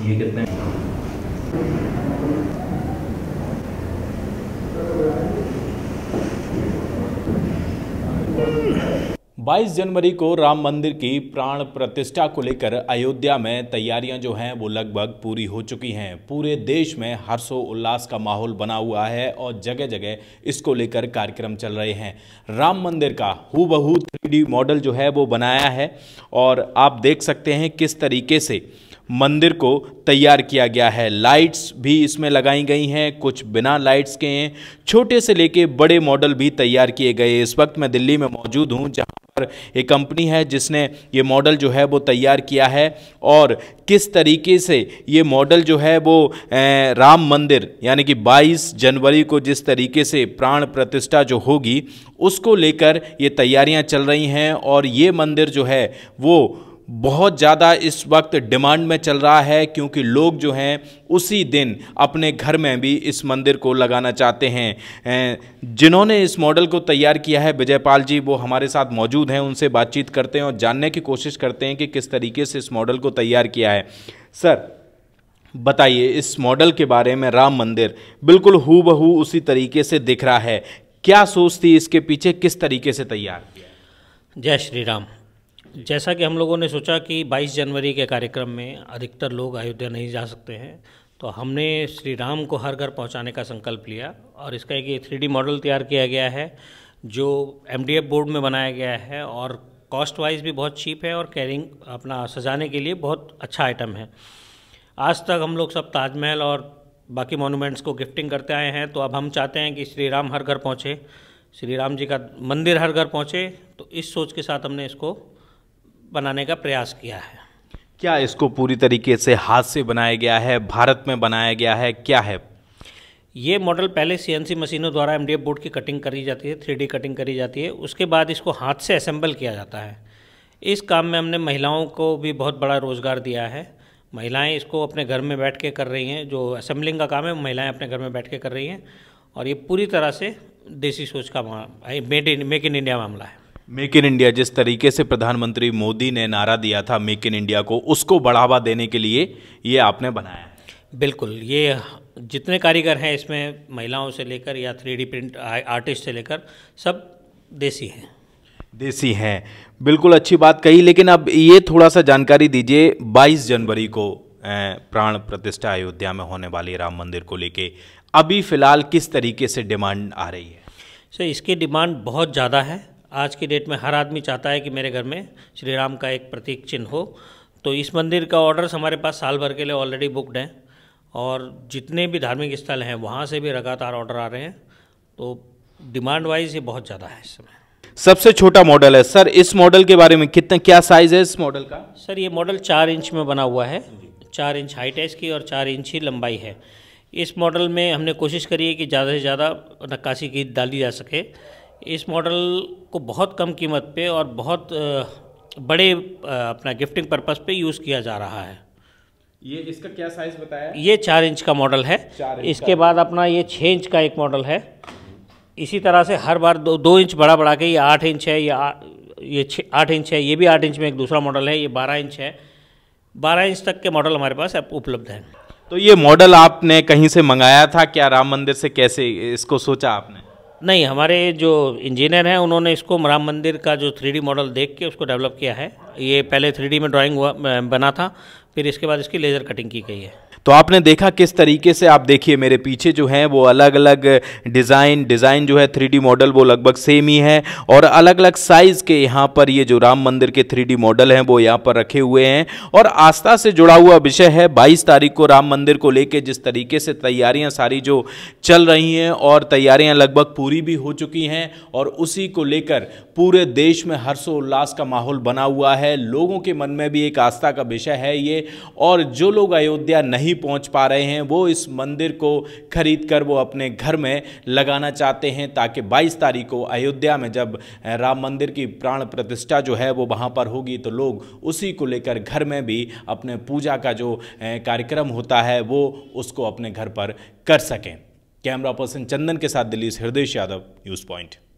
ये कितने बाईस जनवरी को राम मंदिर की प्राण प्रतिष्ठा को लेकर अयोध्या में तैयारियां जो हैं वो लगभग पूरी हो चुकी हैं पूरे देश में हर्षोल्लास का माहौल बना हुआ है और जगह जगह इसको लेकर कार्यक्रम चल रहे हैं राम मंदिर का हूबहू थ्री मॉडल जो है वो बनाया है और आप देख सकते हैं किस तरीके से मंदिर को तैयार किया गया है लाइट्स भी इसमें लगाई गई हैं कुछ बिना लाइट्स के हैं छोटे से लेके बड़े मॉडल भी तैयार किए गए इस वक्त मैं दिल्ली में मौजूद हूँ जहाँ पर एक कंपनी है जिसने ये मॉडल जो है वो तैयार किया है और किस तरीके से ये मॉडल जो है वो राम मंदिर यानी कि 22 जनवरी को जिस तरीके से प्राण प्रतिष्ठा जो होगी उसको लेकर ये तैयारियां चल रही हैं और ये मंदिर जो है वो बहुत ज़्यादा इस वक्त डिमांड में चल रहा है क्योंकि लोग जो हैं उसी दिन अपने घर में भी इस मंदिर को लगाना चाहते हैं जिन्होंने इस मॉडल को तैयार किया है विजयपाल जी वो हमारे साथ मौजूद हैं उनसे बातचीत करते हैं और जानने की कोशिश करते हैं कि किस तरीके से इस मॉडल को तैयार किया है सर बताइए इस मॉडल के बारे में राम मंदिर बिल्कुल हु बहू उसी तरीके से दिख रहा है क्या सोच थी इसके पीछे किस तरीके से तैयार किया जय श्री राम जैसा कि हम लोगों ने सोचा कि 22 जनवरी के कार्यक्रम में अधिकतर लोग अयोध्या नहीं जा सकते हैं तो हमने श्री राम को हर घर पहुंचाने का संकल्प लिया और इसका एक थ्री मॉडल तैयार किया गया है जो एम बोर्ड में बनाया गया है और कॉस्ट वाइज भी बहुत चीप है और कैरिंग अपना सजाने के लिए बहुत अच्छा आइटम है आज तक हम लोग सब ताजमहल और बाकी मोनूमेंट्स को गिफ्टिंग करते आए हैं तो अब हम चाहते हैं कि श्री राम हर घर पहुँचे श्री राम जी का मंदिर हर घर पहुँचे तो इस सोच के साथ हमने इसको बनाने का प्रयास किया है क्या इसको पूरी तरीके से हाथ से बनाया गया है भारत में बनाया गया है क्या है ये मॉडल पहले सीएनसी मशीनों द्वारा एमडीएफ बोर्ड की कटिंग करी जाती है थ्री कटिंग करी जाती है उसके बाद इसको हाथ से असेंबल किया जाता है इस काम में हमने महिलाओं को भी बहुत बड़ा रोज़गार दिया है महिलाएं इसको अपने घर में बैठ के कर रही हैं जो असेंबलिंग का काम है महिलाएं अपने घर में बैठ के कर रही हैं और ये पूरी तरह से देसी सोच का made in make in India मामला है मेक इन इंडिया जिस तरीके से प्रधानमंत्री मोदी ने नारा दिया था मेक इन इंडिया को उसको बढ़ावा देने के लिए ये आपने बनाया बिल्कुल ये जितने कारीगर हैं इसमें महिलाओं से लेकर या थ्री डी प्रिंट आर्टिस्ट से लेकर सब देसी हैं देसी हैं बिल्कुल अच्छी बात कही लेकिन अब ये थोड़ा सा जानकारी दीजिए 22 जनवरी को प्राण प्रतिष्ठा अयोध्या में होने वाली राम मंदिर को लेके अभी फ़िलहाल किस तरीके से डिमांड आ रही है सर इसकी डिमांड बहुत ज़्यादा है आज की डेट में हर आदमी चाहता है कि मेरे घर में श्री राम का एक प्रतीक चिन्ह हो तो इस मंदिर का ऑर्डर्स हमारे पास साल भर के लिए ऑलरेडी बुकड हैं और जितने भी धार्मिक स्थल हैं वहाँ से भी लगातार ऑर्डर आ रहे हैं तो डिमांड वाइज ये बहुत ज़्यादा है इस समय सबसे छोटा मॉडल है सर इस मॉडल के बारे में कितने क्या साइज़ है इस मॉडल का सर ये मॉडल चार इंच में बना हुआ है चार इंच हाइट है इसकी और चार इंच ही लंबाई है इस मॉडल में हमने कोशिश करी है कि ज़्यादा से ज़्यादा नक्काशी की डाली जा सके इस मॉडल को बहुत कम कीमत पे और बहुत बड़े अपना गिफ्टिंग पर्पस पे यूज़ किया जा रहा है ये इसका क्या साइज़ बताया ये चार इंच का मॉडल है इसके बाद अपना ये छः इंच का एक मॉडल है इसी तरह से हर बार दो दो इंच बड़ा बढ़ा के ये आठ इंच है ये आ, ये छः आठ इंच है ये भी आठ इंच में एक दूसरा मॉडल है ये बारह इंच है बारह इंच तक के मॉडल हमारे पास उपलब्ध हैं तो ये मॉडल आपने कहीं से मंगाया था क्या राम मंदिर से कैसे इसको सोचा आपने नहीं हमारे जो इंजीनियर हैं उन्होंने इसको राम मंदिर का जो थ्री मॉडल देख के उसको डेवलप किया है ये पहले थ्री में ड्राॅइंग बना था फिर इसके बाद इसकी लेज़र कटिंग की गई है तो आपने देखा किस तरीके से आप देखिए मेरे पीछे जो हैं वो अलग अलग डिज़ाइन डिज़ाइन जो है थ्री मॉडल वो लगभग सेम ही है और अलग अलग साइज़ के यहाँ पर ये जो राम मंदिर के थ्री मॉडल हैं वो यहाँ पर रखे हुए हैं और आस्था से जुड़ा हुआ विषय है बाईस तारीख को राम मंदिर को लेकर जिस तरीके से तैयारियाँ सारी जो चल रही हैं और तैयारियाँ लगभग पूरी भी हो चुकी हैं और उसी को लेकर पूरे देश में हर्षोल्लास का माहौल बना हुआ है लोगों के मन में भी एक आस्था का विषय है ये और जो लोग अयोध्या नहीं पहुंच पा रहे हैं वो इस मंदिर को खरीद कर वो अपने घर में लगाना चाहते हैं ताकि 22 तारीख को अयोध्या में जब राम मंदिर की प्राण प्रतिष्ठा जो है वो वहाँ पर होगी तो लोग उसी को लेकर घर में भी अपने पूजा का जो कार्यक्रम होता है वो उसको अपने घर पर कर सकें कैमरा पर्सन चंदन के साथ दिल्ली से हृदय यादव न्यूज़ पॉइंट